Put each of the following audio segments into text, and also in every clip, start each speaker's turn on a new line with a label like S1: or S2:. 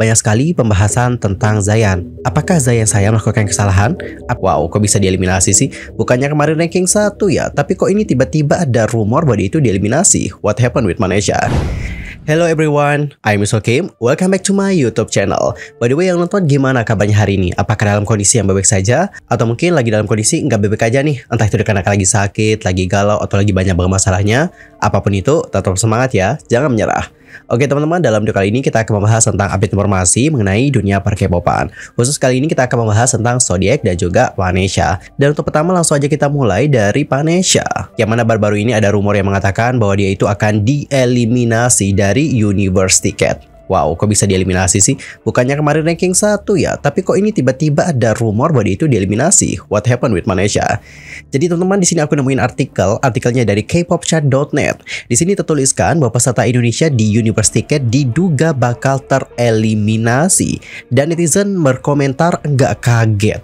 S1: banyak sekali pembahasan tentang Zayan. Apakah Zayan saya melakukan kesalahan? Wow, kok bisa dieliminasi sih? Bukannya kemarin ranking satu ya, tapi kok ini tiba-tiba ada rumor bahwa itu dieliminasi? What happened with Malaysia? Hello everyone, I'm Yusuf Kim. Welcome back to my YouTube channel. By the way, yang nonton gimana kabarnya hari ini? Apakah dalam kondisi yang bebek saja? Atau mungkin lagi dalam kondisi nggak bebek aja nih? Entah itu dikarenakan lagi sakit, lagi galau, atau lagi banyak bermasalahnya. Apapun itu, tetap semangat ya. Jangan menyerah. Oke teman-teman, dalam video kali ini kita akan membahas tentang update informasi mengenai dunia perkepopan. Khusus kali ini kita akan membahas tentang zodiak dan juga Panesha. Dan untuk pertama langsung aja kita mulai dari Panesha. Yang mana baru-baru ini ada rumor yang mengatakan bahwa dia itu akan dieliminasi dari Universe Ticket. Wow, kok bisa dieliminasi sih? Bukannya kemarin ranking 1 ya, tapi kok ini tiba-tiba ada rumor bahwa dia itu dieliminasi. What happened with Malaysia? Jadi teman-teman di sini aku nemuin artikel, artikelnya dari kpopchat.net. Di sini tertuliskan bahwa peserta Indonesia di Universe Ticket diduga bakal tereliminasi dan netizen berkomentar nggak kaget.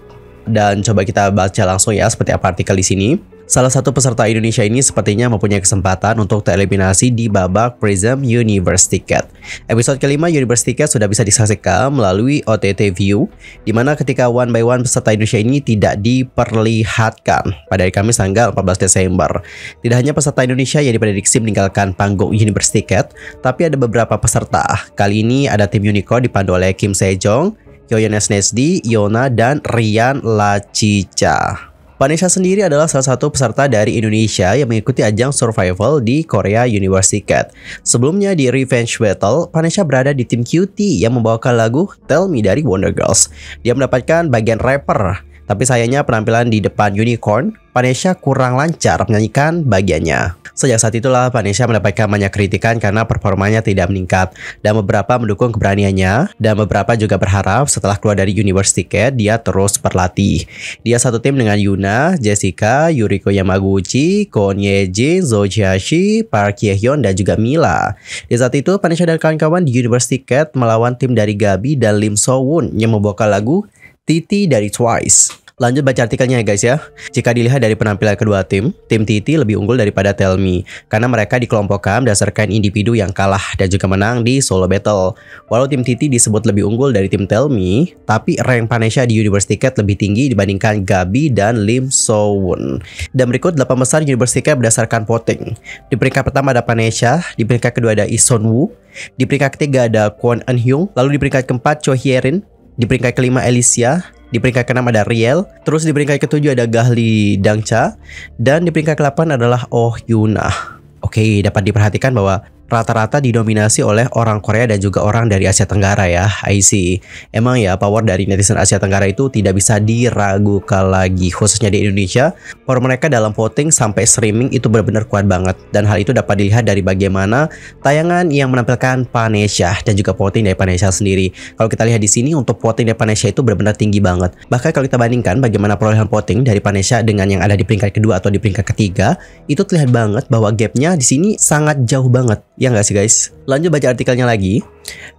S1: Dan coba kita baca langsung ya seperti apa artikel di sini. Salah satu peserta Indonesia ini sepertinya mempunyai kesempatan untuk tereliminasi di babak Prism Universe Ticket. Episode kelima Universe Ticket sudah bisa disaksikan melalui OTT View, di mana ketika one by one peserta Indonesia ini tidak diperlihatkan pada hari Kamis tanggal 14 Desember. Tidak hanya peserta Indonesia yang diprediksi meninggalkan panggung Universe Ticket, tapi ada beberapa peserta. Kali ini ada tim Unicorn dipandu oleh Kim Sejong, Yoyon Nesdi, Yona, dan Rian Lachica. Panisha sendiri adalah salah satu peserta dari Indonesia yang mengikuti ajang survival di Korea University Cat. Sebelumnya di Revenge Battle, Panisha berada di tim QT yang membawakan lagu Tell Me dari Wonder Girls. Dia mendapatkan bagian rapper tapi sayangnya penampilan di depan Unicorn, Panesha kurang lancar menyanyikan bagiannya. Sejak saat itulah Panesha mendapatkan banyak kritikan karena performanya tidak meningkat dan beberapa mendukung keberaniannya dan beberapa juga berharap setelah keluar dari Universe Ticket dia terus berlatih. Dia satu tim dengan Yuna, Jessica, Yuriko Yamaguchi, Kon Yejin, Zo Jiashi, Park Yehyun dan juga Mila. Di saat itu Panesha dan kawan-kawan di Universe Ticket melawan tim dari Gabi dan Lim So Woon yang membawakan lagu Titi dari Twice. Lanjut baca artikelnya ya guys ya. Jika dilihat dari penampilan kedua tim, tim TT lebih unggul daripada Telmi karena mereka dikelompokkan berdasarkan individu yang kalah dan juga menang di solo battle. Walau tim TT disebut lebih unggul dari tim Telmi, tapi rank Panesha di Universe Ticket lebih tinggi dibandingkan Gabi dan Lim Sowon. Dan berikut 8 besar Universe Ticket berdasarkan voting. Di peringkat pertama ada Panesha, di peringkat kedua ada Ison Woo, di peringkat ketiga ada Kwon Eun Hyung, lalu di peringkat keempat Cho Hye di peringkat kelima Alicia, di peringkat ke-6 ada Riel, terus di peringkat ke-7 ada Gahli Dangcha, dan di peringkat ke-8 adalah Oh Yuna. Oke, dapat diperhatikan bahwa rata-rata didominasi oleh orang Korea dan juga orang dari Asia Tenggara ya. I see. Emang ya power dari netizen Asia Tenggara itu tidak bisa diragukan lagi khususnya di Indonesia. Power mereka dalam voting sampai streaming itu benar-benar kuat banget dan hal itu dapat dilihat dari bagaimana tayangan yang menampilkan Panesha dan juga voting dari Panesha sendiri. Kalau kita lihat di sini untuk voting dari Panesha itu benar-benar tinggi banget. Bahkan kalau kita bandingkan bagaimana perolehan voting dari Panesha dengan yang ada di peringkat kedua atau di peringkat ketiga, itu terlihat banget bahwa gapnya di sini sangat jauh banget Ya nggak sih guys? Lanjut baca artikelnya lagi.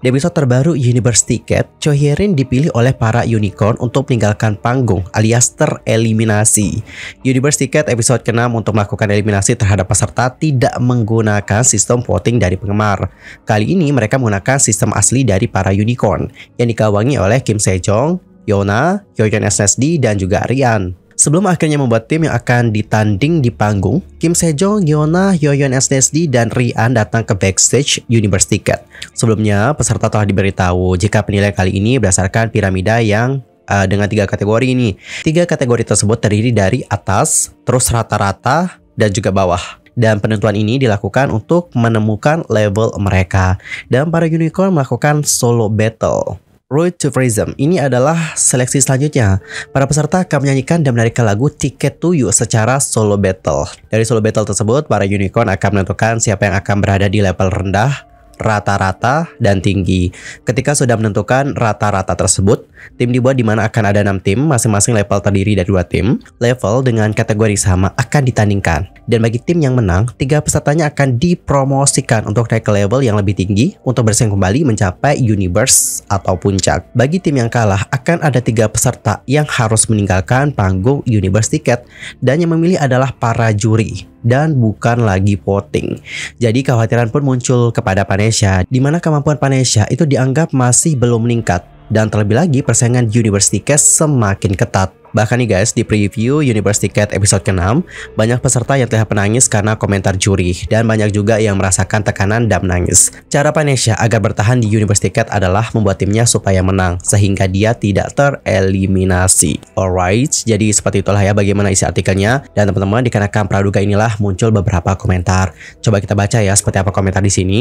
S1: Di episode terbaru Universe Ticket, Cho Hyerin dipilih oleh para unicorn untuk meninggalkan panggung alias tereliminasi. Universe Ticket episode ke-6 untuk melakukan eliminasi terhadap peserta tidak menggunakan sistem voting dari penggemar. Kali ini mereka menggunakan sistem asli dari para unicorn yang dikawangi oleh Kim Sejong, Yona, Yoyeon SSD, dan juga Rian. Sebelum akhirnya membuat tim yang akan ditanding di panggung, Kim Sejong, Yona, Yoyon SNSD, dan Rian datang ke backstage Universe Ticket. Sebelumnya, peserta telah diberitahu jika penilaian kali ini berdasarkan piramida yang uh, dengan tiga kategori ini. Tiga kategori tersebut terdiri dari atas, terus rata-rata, dan juga bawah dan penentuan ini dilakukan untuk menemukan level mereka dan para unicorn melakukan solo battle. Road to Prism. Ini adalah seleksi selanjutnya. Para peserta akan menyanyikan dan menarikkan lagu Ticket to You secara solo battle. Dari solo battle tersebut, para unicorn akan menentukan siapa yang akan berada di level rendah rata-rata, dan tinggi. Ketika sudah menentukan rata-rata tersebut, tim dibuat di mana akan ada 6 tim, masing-masing level terdiri dari dua tim. Level dengan kategori sama akan ditandingkan. Dan bagi tim yang menang, tiga pesertanya akan dipromosikan untuk naik ke level yang lebih tinggi untuk bersaing kembali mencapai universe atau puncak. Bagi tim yang kalah, akan ada tiga peserta yang harus meninggalkan panggung universe tiket dan yang memilih adalah para juri dan bukan lagi voting. Jadi kekhawatiran pun muncul kepada Panesha, di mana kemampuan Panesha itu dianggap masih belum meningkat dan terlebih lagi persaingan University Case semakin ketat. Bahkan nih guys, di preview University Cat episode ke-6, banyak peserta yang telah menangis karena komentar juri, dan banyak juga yang merasakan tekanan dan menangis. Cara Panesha agar bertahan di University Cat adalah membuat timnya supaya menang, sehingga dia tidak tereliminasi. Alright, jadi seperti itulah ya bagaimana isi artikelnya, dan teman-teman dikarenakan praduga inilah muncul beberapa komentar. Coba kita baca ya seperti apa komentar di sini.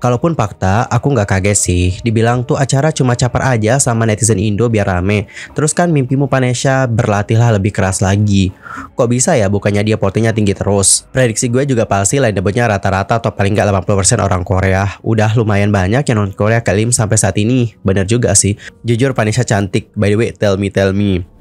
S1: Kalaupun fakta, aku nggak kaget sih. Dibilang tuh acara cuma caper aja sama netizen Indo biar rame. Terus kan mimpimu Panesha berlatihlah lebih keras lagi. Kok bisa ya bukannya dia potenya tinggi terus? Prediksi gue juga palsi lah debutnya rata-rata atau paling nggak 80% orang Korea. Udah lumayan banyak yang non Korea kelim sampai saat ini. Bener juga sih. Jujur Panesha cantik. By the way, tell me, tell me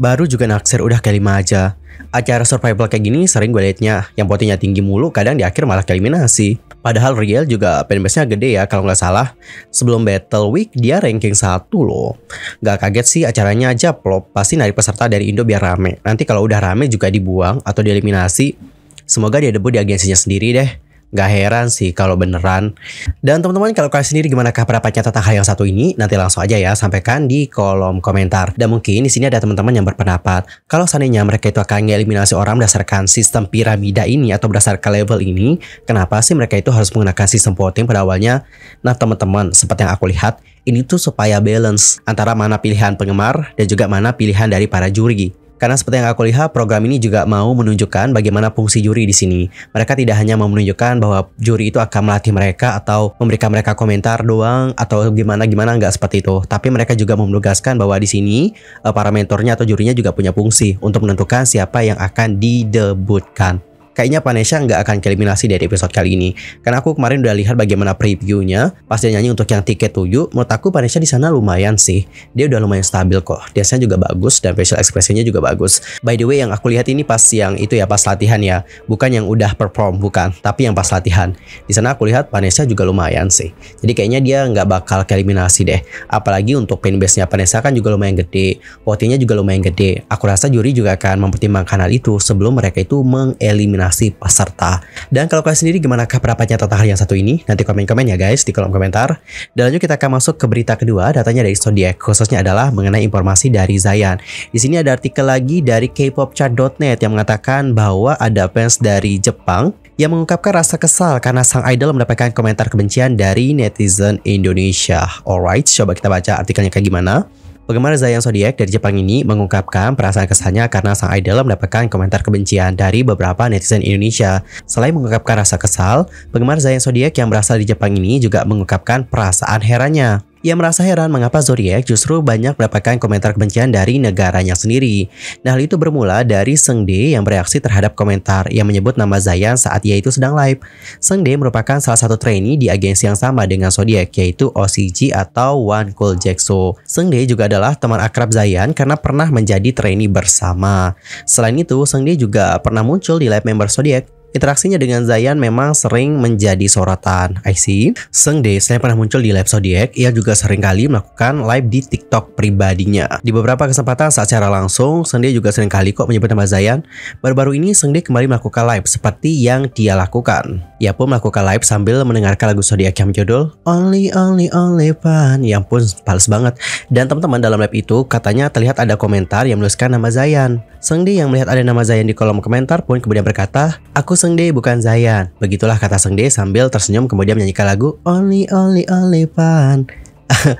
S1: baru juga naksir udah kelima aja. Acara survival kayak gini sering gue liatnya, yang potinya tinggi mulu kadang di akhir malah keliminasi. Padahal Riel juga fanbase-nya gede ya kalau nggak salah. Sebelum Battle Week dia ranking 1 loh. Gak kaget sih acaranya aja plop, pasti narik peserta dari Indo biar rame. Nanti kalau udah rame juga dibuang atau dieliminasi. Semoga dia debut di agensinya sendiri deh. Gak heran sih kalau beneran. Dan teman-teman kalau kalian sendiri gimana kah pendapatnya tentang hal yang satu ini? Nanti langsung aja ya sampaikan di kolom komentar. Dan mungkin di sini ada teman-teman yang berpendapat kalau seandainya mereka itu akan mengeliminasi orang berdasarkan sistem piramida ini atau berdasarkan level ini, kenapa sih mereka itu harus menggunakan sistem voting pada awalnya? Nah teman-teman, seperti yang aku lihat, ini tuh supaya balance antara mana pilihan penggemar dan juga mana pilihan dari para juri. Karena seperti yang aku lihat, program ini juga mau menunjukkan bagaimana fungsi juri di sini. Mereka tidak hanya mau menunjukkan bahwa juri itu akan melatih mereka atau memberikan mereka komentar doang atau gimana-gimana nggak seperti itu. Tapi mereka juga menugaskan bahwa di sini eh, para mentornya atau jurinya juga punya fungsi untuk menentukan siapa yang akan didebutkan kayaknya Vanessa nggak akan keeliminasi dari episode kali ini. Karena aku kemarin udah lihat bagaimana previewnya, pas dia nyanyi untuk yang tiket 7, menurut aku Vanessa di sana lumayan sih. Dia udah lumayan stabil kok. Dance-nya juga bagus dan facial ekspresinya juga bagus. By the way, yang aku lihat ini pas yang itu ya pas latihan ya, bukan yang udah perform bukan, tapi yang pas latihan. Di sana aku lihat Vanessa juga lumayan sih. Jadi kayaknya dia nggak bakal keeliminasi deh. Apalagi untuk fanbase-nya Vanessa kan juga lumayan gede, votingnya juga lumayan gede. Aku rasa juri juga akan mempertimbangkan hal itu sebelum mereka itu mengeliminasi nominasi peserta. Dan kalau kalian sendiri gimanakah pendapatnya tentang hal yang satu ini? Nanti komen-komen ya guys di kolom komentar. Dan lanjut kita akan masuk ke berita kedua, datanya dari Zodiac, khususnya adalah mengenai informasi dari Zayan. Di sini ada artikel lagi dari kpopchart.net yang mengatakan bahwa ada fans dari Jepang yang mengungkapkan rasa kesal karena sang idol mendapatkan komentar kebencian dari netizen Indonesia. Alright, coba kita baca artikelnya kayak gimana. Penggemar Zayang Zodiac dari Jepang ini mengungkapkan perasaan kesannya karena sang idol mendapatkan komentar kebencian dari beberapa netizen Indonesia. Selain mengungkapkan rasa kesal, penggemar Zayang Zodiac yang berasal di Jepang ini juga mengungkapkan perasaan herannya. Ia merasa heran mengapa zodiak justru banyak mendapatkan komentar kebencian dari negaranya sendiri. Nah, hal itu bermula dari Seng yang bereaksi terhadap komentar yang menyebut nama Zayan saat ia itu sedang live. Seng merupakan salah satu trainee di agensi yang sama dengan zodiak yaitu OCG atau One Cool Jackso. Seng De juga adalah teman akrab Zayan karena pernah menjadi trainee bersama. Selain itu, Seng juga pernah muncul di live member zodiak Interaksinya dengan Zayan memang sering menjadi sorotan. I see. Sengde selain pernah muncul di live Zodiac, ia juga sering kali melakukan live di TikTok pribadinya. Di beberapa kesempatan saat secara langsung, Sengde juga sering kali kok menyebut nama Zayan. Baru-baru ini Sengde kembali melakukan live seperti yang dia lakukan. Ia pun melakukan live sambil mendengarkan lagu Zodiac yang judul Only Only Only Fun yang pun pals banget. Dan teman-teman dalam live itu katanya terlihat ada komentar yang menuliskan nama Zayan. Sengde yang melihat ada nama Zayan di kolom komentar pun kemudian berkata, Aku Sengde bukan Zayan. Begitulah kata Sengde sambil tersenyum kemudian menyanyikan lagu Only Only Only Pan.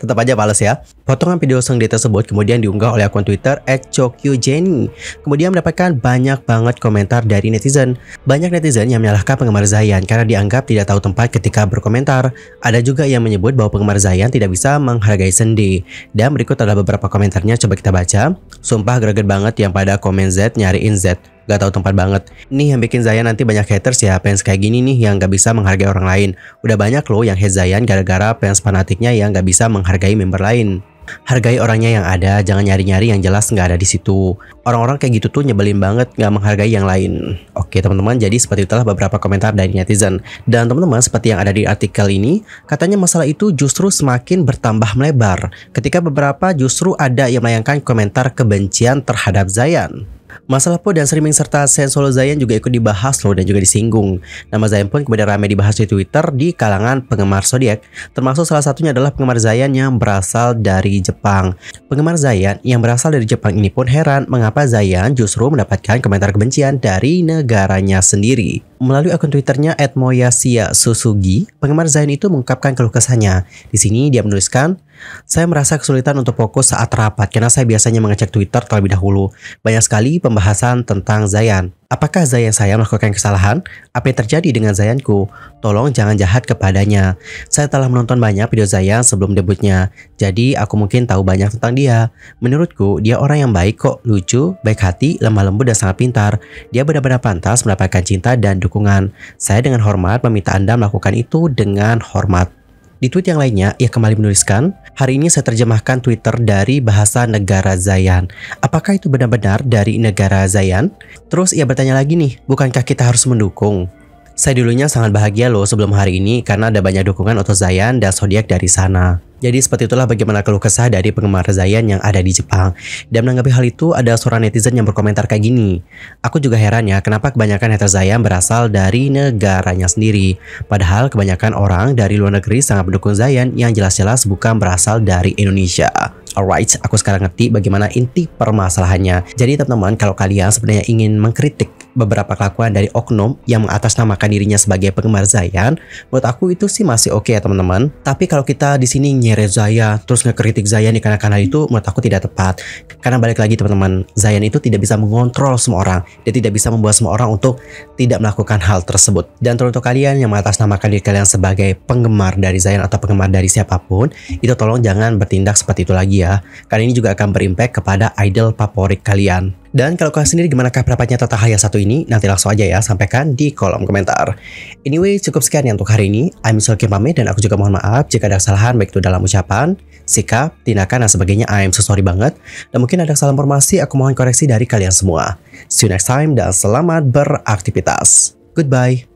S1: Tetap aja pales ya. Potongan video Sengde tersebut kemudian diunggah oleh akun Twitter @chokyujenny. Kemudian mendapatkan banyak banget komentar dari netizen. Banyak netizen yang menyalahkan penggemar Zayan karena dianggap tidak tahu tempat ketika berkomentar. Ada juga yang menyebut bahwa penggemar Zayan tidak bisa menghargai Sengde. Dan berikut adalah beberapa komentarnya coba kita baca. Sumpah greget banget yang pada komen Z nyariin Z gak tahu tempat banget. Nih yang bikin Zayan nanti banyak haters ya, fans kayak gini nih yang gak bisa menghargai orang lain. Udah banyak loh yang hate Zayan gara-gara fans fanatiknya yang gak bisa menghargai member lain. Hargai orangnya yang ada, jangan nyari-nyari yang jelas nggak ada di situ. Orang-orang kayak gitu tuh nyebelin banget nggak menghargai yang lain. Oke teman-teman, jadi seperti itulah beberapa komentar dari netizen. Dan teman-teman, seperti yang ada di artikel ini, katanya masalah itu justru semakin bertambah melebar. Ketika beberapa justru ada yang melayangkan komentar kebencian terhadap Zayan. Masalah Po dan streaming serta Sensolo Zayan juga ikut dibahas loh dan juga disinggung. Nama Zayan pun kemudian ramai dibahas di Twitter di kalangan penggemar zodiak, termasuk salah satunya adalah penggemar Zayan yang berasal dari Jepang. Penggemar Zayan yang berasal dari Jepang ini pun heran mengapa Zayan justru mendapatkan komentar kebencian dari negaranya sendiri. Melalui akun Twitternya @moyasia_susugi, penggemar Zayan itu mengungkapkan keluh kesahnya. Di sini dia menuliskan, saya merasa kesulitan untuk fokus saat rapat karena saya biasanya mengecek Twitter terlebih dahulu. Banyak sekali pembahasan tentang Zayan. Apakah Zayan saya melakukan kesalahan? Apa yang terjadi dengan Zayanku? Tolong jangan jahat kepadanya. Saya telah menonton banyak video Zayan sebelum debutnya, jadi aku mungkin tahu banyak tentang dia. Menurutku, dia orang yang baik kok, lucu, baik hati, lemah lembut, dan sangat pintar. Dia benar-benar pantas mendapatkan cinta dan dukungan. Saya dengan hormat meminta Anda melakukan itu dengan hormat. Di tweet yang lainnya, ia kembali menuliskan, Hari ini saya terjemahkan Twitter dari bahasa negara Zayan. Apakah itu benar-benar dari negara Zayan? Terus ia bertanya lagi nih, bukankah kita harus mendukung? Saya dulunya sangat bahagia loh sebelum hari ini karena ada banyak dukungan untuk Zayan dan Zodiac dari sana. Jadi seperti itulah bagaimana keluh kesah dari penggemar Zayan yang ada di Jepang. Dan menanggapi hal itu ada seorang netizen yang berkomentar kayak gini. Aku juga heran ya kenapa kebanyakan hater Zayan berasal dari negaranya sendiri. Padahal kebanyakan orang dari luar negeri sangat mendukung Zayan yang jelas-jelas bukan berasal dari Indonesia. Alright, aku sekarang ngerti bagaimana inti permasalahannya. Jadi teman-teman, kalau kalian sebenarnya ingin mengkritik beberapa kelakuan dari oknum yang mengatasnamakan dirinya sebagai penggemar Zayan, menurut aku itu sih masih oke okay ya teman-teman. Tapi kalau kita di sini nyeret Zaya terus ngekritik Zayan nih karena-karena itu menurut aku tidak tepat karena balik lagi teman-teman Zayan itu tidak bisa mengontrol semua orang dia tidak bisa membuat semua orang untuk tidak melakukan hal tersebut dan teruntuk kalian yang mengatasnamakan diri kalian sebagai penggemar dari Zayan atau penggemar dari siapapun itu tolong jangan bertindak seperti itu lagi ya karena ini juga akan berimpact kepada idol favorit kalian dan kalau kalian sendiri gimana pendapatnya tentang hal yang satu ini, nanti langsung aja ya sampaikan di kolom komentar. Anyway, cukup sekian ya untuk hari ini. I'm Sulki pamit dan aku juga mohon maaf jika ada kesalahan baik itu dalam ucapan, sikap, tindakan, dan sebagainya. I'm so sorry banget. Dan mungkin ada kesalahan informasi, aku mohon koreksi dari kalian semua. See you next time dan selamat beraktivitas. Goodbye.